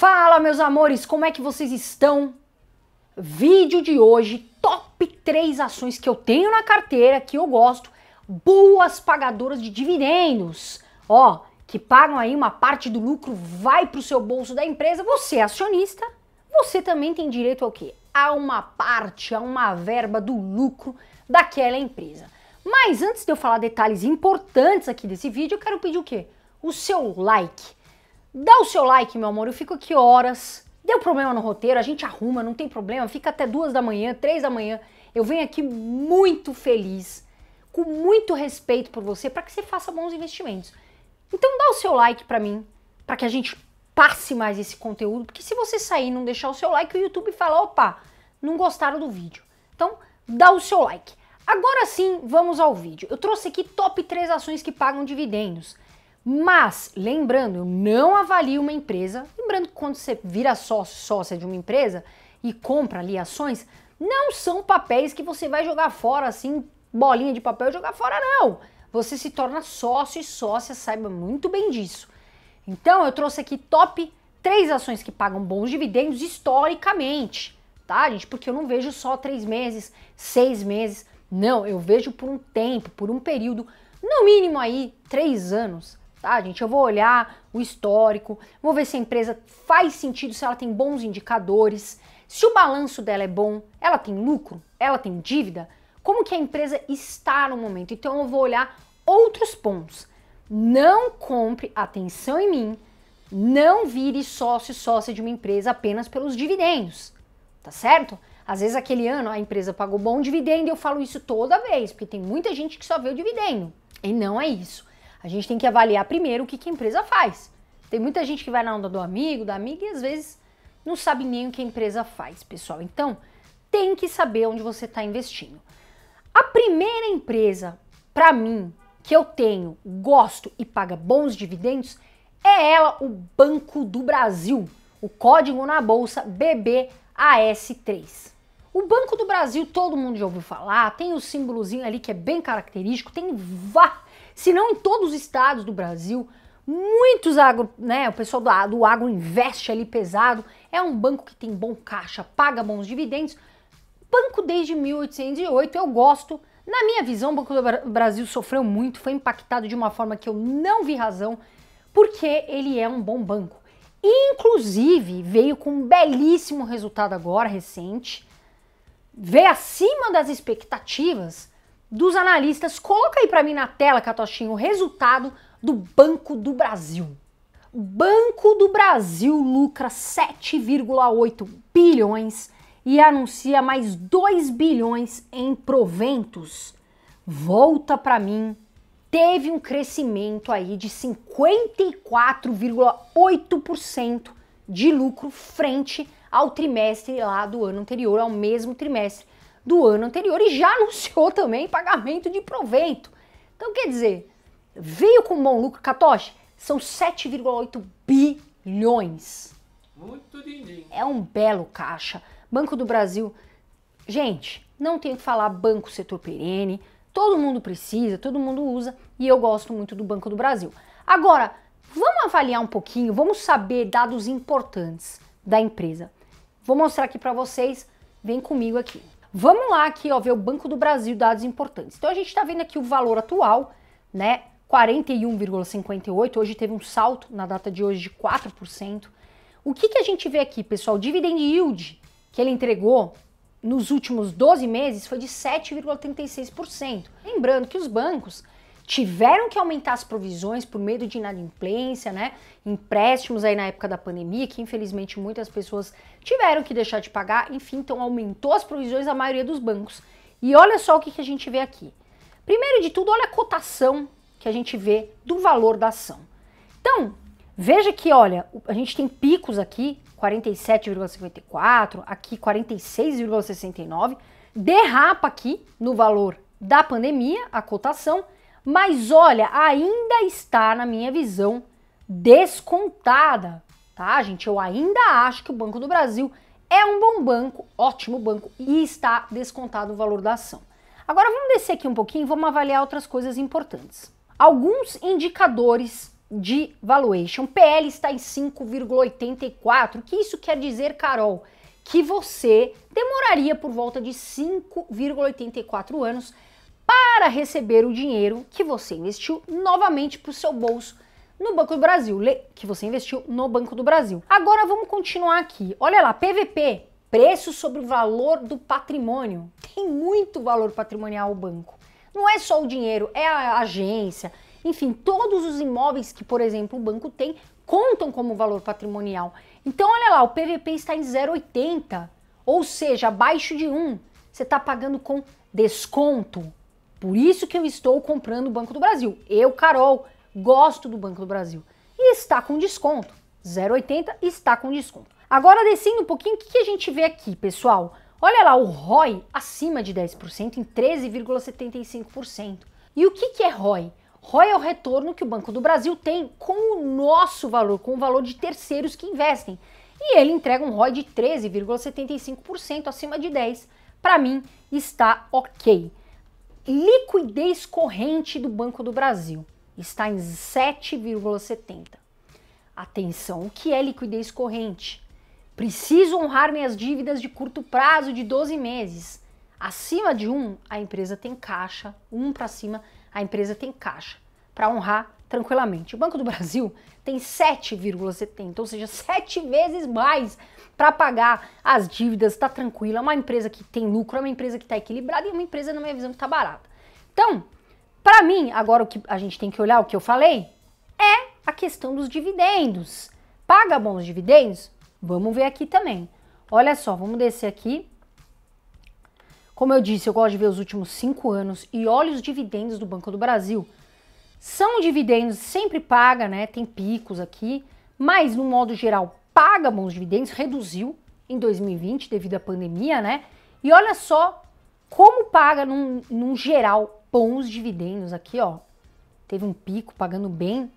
Fala, meus amores, como é que vocês estão? Vídeo de hoje, top 3 ações que eu tenho na carteira que eu gosto, boas pagadoras de dividendos. Ó, que pagam aí uma parte do lucro vai para o seu bolso da empresa. Você é acionista, você também tem direito ao quê? A uma parte, a uma verba do lucro daquela empresa. Mas antes de eu falar detalhes importantes aqui desse vídeo, eu quero pedir o quê? O seu like Dá o seu like, meu amor, eu fico aqui horas. Deu problema no roteiro, a gente arruma, não tem problema, fica até duas da manhã, três da manhã. Eu venho aqui muito feliz, com muito respeito por você, para que você faça bons investimentos. Então dá o seu like para mim, para que a gente passe mais esse conteúdo, porque se você sair e não deixar o seu like, o YouTube fala, opa, não gostaram do vídeo. Então dá o seu like. Agora sim, vamos ao vídeo. Eu trouxe aqui top 3 ações que pagam dividendos. Mas, lembrando, eu não avalio uma empresa. Lembrando que quando você vira sócio, sócia de uma empresa e compra ali ações, não são papéis que você vai jogar fora assim, bolinha de papel jogar fora, não. Você se torna sócio e sócia, saiba muito bem disso. Então, eu trouxe aqui top três ações que pagam bons dividendos historicamente, tá, gente? Porque eu não vejo só três meses, seis meses. Não, eu vejo por um tempo, por um período, no mínimo aí três anos tá, gente? Eu vou olhar o histórico, vou ver se a empresa faz sentido, se ela tem bons indicadores, se o balanço dela é bom, ela tem lucro, ela tem dívida, como que a empresa está no momento. Então eu vou olhar outros pontos. Não compre, atenção em mim, não vire sócio sócia de uma empresa apenas pelos dividendos, tá certo? Às vezes aquele ano a empresa pagou bom dividendo, eu falo isso toda vez, porque tem muita gente que só vê o dividendo. E não é isso. A gente tem que avaliar primeiro o que, que a empresa faz. Tem muita gente que vai na onda do amigo, da amiga e às vezes não sabe nem o que a empresa faz, pessoal. Então, tem que saber onde você está investindo. A primeira empresa, para mim, que eu tenho, gosto e paga bons dividendos, é ela, o Banco do Brasil. O código na bolsa BBAS3. O Banco do Brasil, todo mundo já ouviu falar, tem o símbolozinho ali que é bem característico, tem vários se não em todos os estados do Brasil. Muitos agro, né, o pessoal do, do agro investe ali pesado, é um banco que tem bom caixa, paga bons dividendos. Banco desde 1808, eu gosto. Na minha visão, o Banco do Brasil sofreu muito, foi impactado de uma forma que eu não vi razão, porque ele é um bom banco. Inclusive, veio com um belíssimo resultado agora recente, veio acima das expectativas dos analistas. Coloca aí para mim na tela, Catochinho, o resultado do Banco do Brasil. Banco do Brasil lucra 7,8 bilhões e anuncia mais 2 bilhões em proventos. Volta para mim. Teve um crescimento aí de 54,8% de lucro frente ao trimestre lá do ano anterior, ao mesmo trimestre do ano anterior e já anunciou também pagamento de proveito. Então, quer dizer, veio com bom lucro, Katoshi, são 7,8 bilhões. Muito dinheiro. É um belo caixa. Banco do Brasil, gente, não tenho que falar banco setor perene, todo mundo precisa, todo mundo usa e eu gosto muito do Banco do Brasil. Agora, vamos avaliar um pouquinho, vamos saber dados importantes da empresa. Vou mostrar aqui para vocês, vem comigo aqui. Vamos lá aqui, ó, ver o Banco do Brasil, dados importantes. Então a gente está vendo aqui o valor atual, né? 41,58, hoje teve um salto na data de hoje de 4%. O que, que a gente vê aqui, pessoal? dividend yield que ele entregou nos últimos 12 meses foi de 7,36%. Lembrando que os bancos tiveram que aumentar as provisões por medo de inadimplência, né? Empréstimos aí na época da pandemia, que infelizmente muitas pessoas tiveram que deixar de pagar, enfim, então aumentou as provisões da maioria dos bancos. E olha só o que, que a gente vê aqui. Primeiro de tudo, olha a cotação que a gente vê do valor da ação. Então, veja que, olha, a gente tem picos aqui, 47,54, aqui 46,69, derrapa aqui no valor da pandemia, a cotação, mas olha, ainda está, na minha visão, descontada, tá, gente? Eu ainda acho que o Banco do Brasil é um bom banco, ótimo banco, e está descontado o valor da ação. Agora vamos descer aqui um pouquinho e vamos avaliar outras coisas importantes. Alguns indicadores de valuation. PL está em 5,84. O que isso quer dizer, Carol? Que você demoraria por volta de 5,84 anos para receber o dinheiro que você investiu novamente para o seu bolso no Banco do Brasil, que você investiu no Banco do Brasil. Agora vamos continuar aqui. Olha lá, PVP, preço sobre o valor do patrimônio. Tem muito valor patrimonial o banco. Não é só o dinheiro, é a agência, enfim, todos os imóveis que, por exemplo, o banco tem contam como valor patrimonial. Então, olha lá, o PVP está em 0,80, ou seja, abaixo de 1. Você está pagando com desconto. Por isso que eu estou comprando o Banco do Brasil. Eu, Carol, gosto do Banco do Brasil. E está com desconto. 0,80 está com desconto. Agora descendo um pouquinho, o que, a gente vê aqui, pessoal? Olha lá, o ROI acima de 10%, em 13,75%. E o que, que é ROI? ROI é o retorno que o Banco do Brasil tem com o nosso valor, com o valor de terceiros que investem. E ele entrega um ROI de 13,75% acima de 10%. Para mim, está ok liquidez corrente do Banco do Brasil está em 7,70. Atenção, o que é liquidez corrente? Preciso honrar minhas dívidas de curto prazo de 12 meses. Acima de um, a empresa tem caixa. Um para cima, a empresa tem caixa para honrar tranquilamente. O Banco do Brasil tem 7,70, ou seja, sete vezes mais para pagar as dívidas, está tranquila, é uma empresa que tem lucro, é uma empresa que está equilibrada e uma empresa, na minha visão, que está barata. Então, para mim, agora o que a gente tem que olhar, o que eu falei, é a questão dos dividendos. Paga bons dividendos? Vamos ver aqui também. Olha só, vamos descer aqui. Como eu disse, eu gosto de ver os últimos cinco anos e olha os dividendos do Banco do Brasil. São dividendos, sempre paga, né? Tem picos aqui, mas no modo geral paga bons dividendos, reduziu em 2020 devido à pandemia, né? E olha só como paga num, num geral bons dividendos aqui, ó. Teve um pico pagando bem,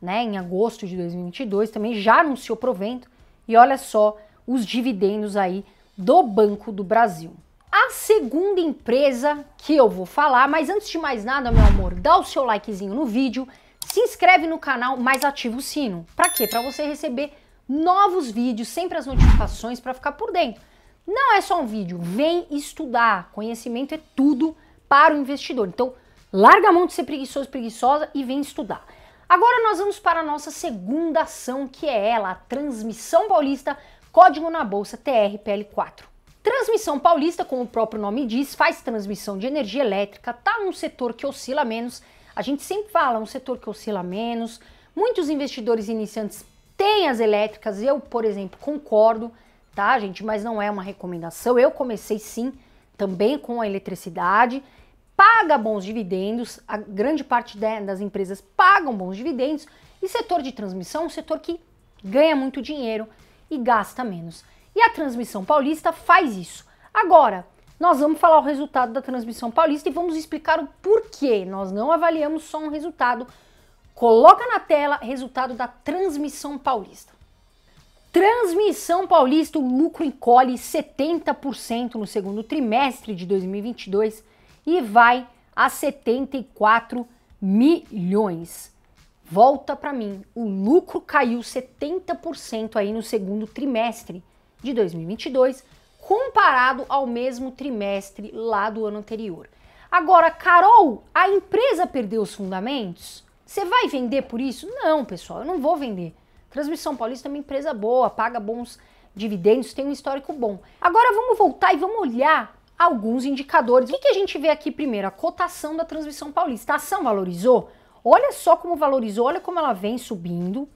né, em agosto de 2022, também já anunciou provento. E olha só os dividendos aí do Banco do Brasil. A segunda empresa que eu vou falar, mas antes de mais nada, meu amor, dá o seu likezinho no vídeo, se inscreve no canal, mas ativa o sino. Para quê? Para você receber novos vídeos, sempre as notificações para ficar por dentro. Não é só um vídeo, vem estudar. Conhecimento é tudo para o investidor. Então, larga a mão de ser preguiçoso, preguiçosa e vem estudar. Agora nós vamos para a nossa segunda ação, que é ela, a Transmissão Paulista, código na bolsa TRPL4. Transmissão Paulista, como o próprio nome diz, faz transmissão de energia elétrica, tá num setor que oscila menos. A gente sempre fala, um setor que oscila menos. Muitos investidores iniciantes tem as elétricas, eu, por exemplo, concordo, tá, gente? Mas não é uma recomendação. Eu comecei sim também com a eletricidade, paga bons dividendos, a grande parte das empresas pagam bons dividendos, e setor de transmissão é um setor que ganha muito dinheiro e gasta menos. E a transmissão paulista faz isso. Agora, nós vamos falar o resultado da transmissão paulista e vamos explicar o porquê. Nós não avaliamos só um resultado Coloca na tela resultado da transmissão paulista. Transmissão paulista, o lucro encolhe 70% no segundo trimestre de 2022 e vai a 74 milhões. Volta para mim, o lucro caiu 70% aí no segundo trimestre de 2022, comparado ao mesmo trimestre lá do ano anterior. Agora, Carol, a empresa perdeu os fundamentos? Você vai vender por isso? Não, pessoal, eu não vou vender. Transmissão Paulista é uma empresa boa, paga bons dividendos, tem um histórico bom. Agora vamos voltar e vamos olhar alguns indicadores. O que, que a gente vê aqui primeiro? A cotação da Transmissão Paulista. A ação valorizou? Olha só como valorizou, olha como ela vem subindo,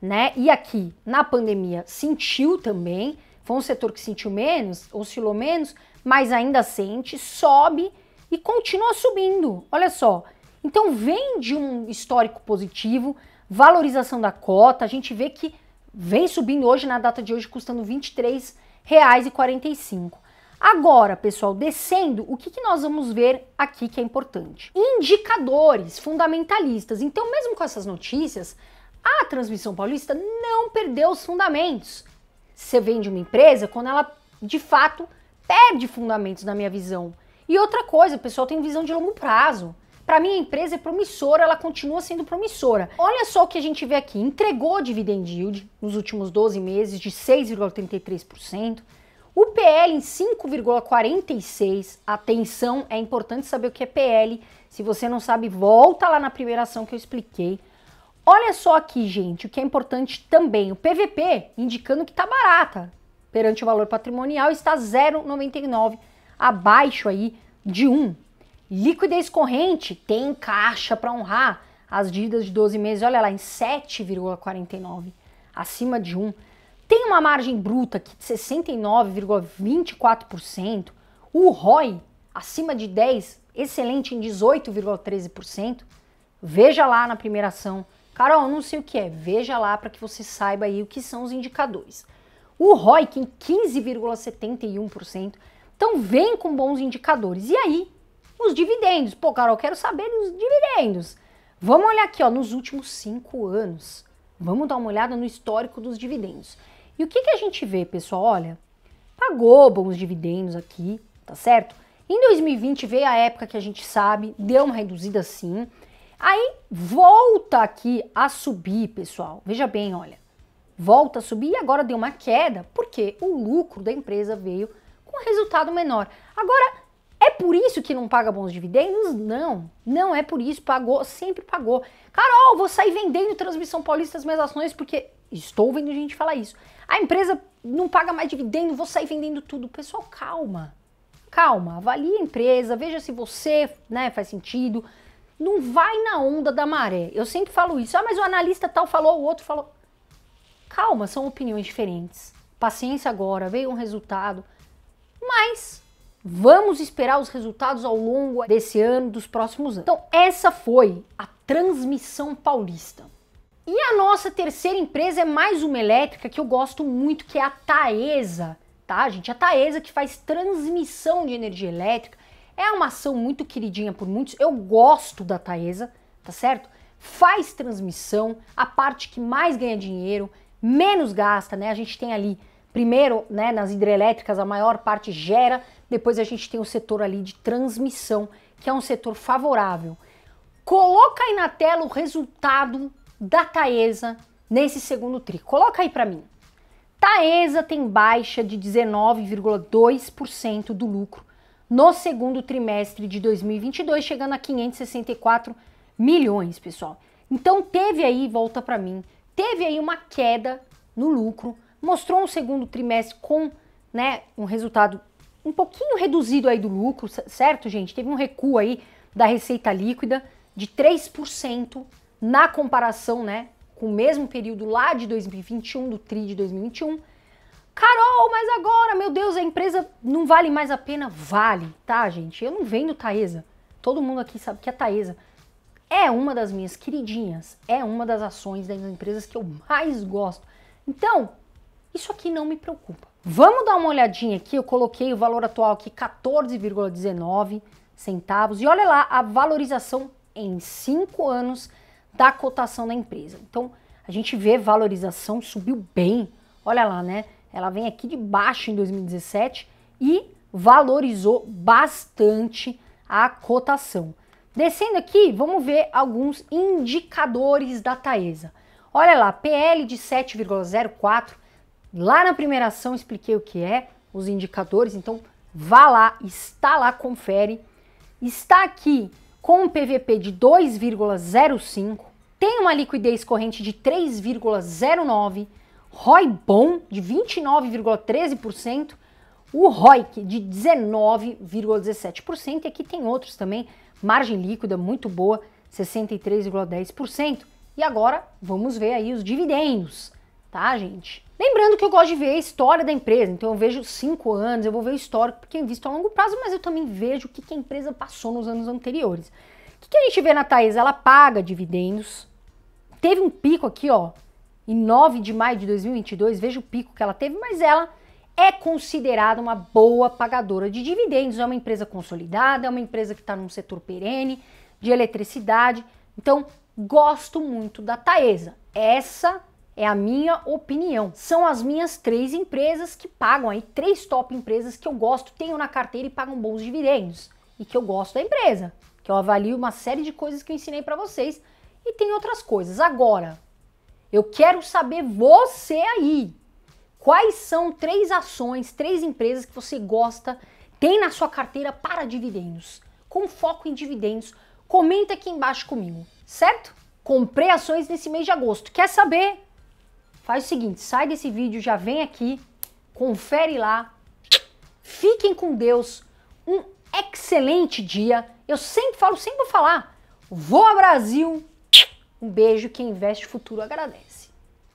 né? E aqui, na pandemia, sentiu também. Foi um setor que sentiu menos, oscilou menos, mas ainda sente, sobe e continua subindo. Olha só, então vem de um histórico positivo, valorização da cota, a gente vê que vem subindo hoje, na data de hoje, custando R$ 23,45. Agora, pessoal, descendo, o que, que nós vamos ver aqui que é importante? Indicadores fundamentalistas. Então, mesmo com essas notícias, a transmissão paulista não perdeu os fundamentos. Você vende uma empresa quando ela, de fato, perde fundamentos, na minha visão. E outra coisa, pessoal tem visão de longo prazo. Para minha empresa é promissora, ela continua sendo promissora. Olha só o que a gente vê aqui: entregou dividend yield nos últimos 12 meses de 6,33%. O PL em 5,46. Atenção, é importante saber o que é PL. Se você não sabe, volta lá na primeira ação que eu expliquei. Olha só aqui, gente, o que é importante também. O PVP indicando que está barata perante o valor patrimonial está 0,99 abaixo aí de 1. Liquidez corrente tem caixa para honrar as dívidas de 12 meses, olha lá, em 7,49, acima de 1. Tem uma margem bruta aqui de 69,24%. O ROI acima de 10, excelente em 18,13%. Veja lá na primeira ação. Carol, não sei o que é, veja lá para que você saiba aí o que são os indicadores. O ROIC em 15,71%. Então vem com bons indicadores. E aí, os dividendos. Pô, Carol, quero saber dos dividendos. Vamos olhar aqui, ó, nos últimos cinco anos. Vamos dar uma olhada no histórico dos dividendos. E o que, que a gente vê, pessoal? Olha, pagou bons dividendos aqui, tá certo? Em 2020 veio a época que a gente sabe, deu uma reduzida sim. Aí volta aqui a subir, pessoal. Veja bem, olha. Volta a subir e agora deu uma queda, porque o lucro da empresa veio com resultado menor. Agora, é por isso que não paga bons dividendos? Não, não é por isso. Pagou, sempre pagou. Carol, vou sair vendendo Transmissão Paulista as minhas ações porque estou vendo gente falar isso. A empresa não paga mais dividendo, vou sair vendendo tudo. Pessoal, calma. Calma, avalie a empresa, veja se você né, faz sentido. Não vai na onda da maré. Eu sempre falo isso. Ah, mas o analista tal falou, o outro falou. Calma, são opiniões diferentes. Paciência agora, veio um resultado. Mas Vamos esperar os resultados ao longo desse ano, dos próximos anos. Então, essa foi a transmissão paulista. E a nossa terceira empresa é mais uma elétrica que eu gosto muito, que é a Taesa, tá, gente? A Taesa que faz transmissão de energia elétrica. É uma ação muito queridinha por muitos. Eu gosto da Taesa, tá certo? Faz transmissão, a parte que mais ganha dinheiro, menos gasta, né? A gente tem ali, primeiro, né, nas hidrelétricas a maior parte gera, depois a gente tem o setor ali de transmissão, que é um setor favorável. Coloca aí na tela o resultado da Taesa nesse segundo tri. Coloca aí para mim. Taesa tem baixa de 19,2% do lucro no segundo trimestre de 2022, chegando a 564 milhões, pessoal. Então teve aí, volta para mim, teve aí uma queda no lucro, mostrou um segundo trimestre com, né, um resultado um pouquinho reduzido aí do lucro, certo, gente? Teve um recuo aí da receita líquida de 3% na comparação, né, com o mesmo período lá de 2021, do TRI de 2021. Carol, mas agora, meu Deus, a empresa não vale mais a pena? Vale, tá, gente? Eu não vendo Taesa. Todo mundo aqui sabe que a Taesa é uma das minhas queridinhas, é uma das ações das empresas que eu mais gosto. Então, isso aqui não me preocupa. Vamos dar uma olhadinha aqui, eu coloquei o valor atual aqui 14,19 centavos e olha lá a valorização em 5 anos da cotação da empresa. Então, a gente vê valorização subiu bem. Olha lá, né? Ela vem aqui de baixo em 2017 e valorizou bastante a cotação. Descendo aqui, vamos ver alguns indicadores da Taesa. Olha lá, PL de 7,04 Lá na primeira ação expliquei o que é, os indicadores, então vá lá, está lá, confere. Está aqui com um PVP de 2,05, tem uma liquidez corrente de 3,09, ROI bom de 29,13%, o ROIC de 19,17% e aqui tem outros também, margem líquida muito boa, 63,10%. E agora vamos ver aí os dividendos tá, gente? Lembrando que eu gosto de ver a história da empresa, então eu vejo cinco anos, eu vou ver o histórico, porque eu visto a longo prazo, mas eu também vejo o que, que a empresa passou nos anos anteriores. O que, que a gente vê na Thaís? Ela paga dividendos, teve um pico aqui, ó, em 9 de maio de 2022, veja o pico que ela teve, mas ela é considerada uma boa pagadora de dividendos, é uma empresa consolidada, é uma empresa que está num setor perene, de eletricidade, então gosto muito da Taesa. Essa é a minha opinião. São as minhas três empresas que pagam aí, três top empresas que eu gosto, tenho na carteira e pagam bons dividendos. E que eu gosto da empresa. Que eu avalio uma série de coisas que eu ensinei para vocês. E tem outras coisas. Agora, eu quero saber você aí. Quais são três ações, três empresas que você gosta, tem na sua carteira para dividendos? Com foco em dividendos. Comenta aqui embaixo comigo, certo? Comprei ações nesse mês de agosto. Quer saber? Faz o seguinte, sai desse vídeo, já vem aqui, confere lá. Fiquem com Deus. Um excelente dia. Eu sempre falo, sempre vou falar. vou ao Brasil. Um beijo, quem investe futuro agradece.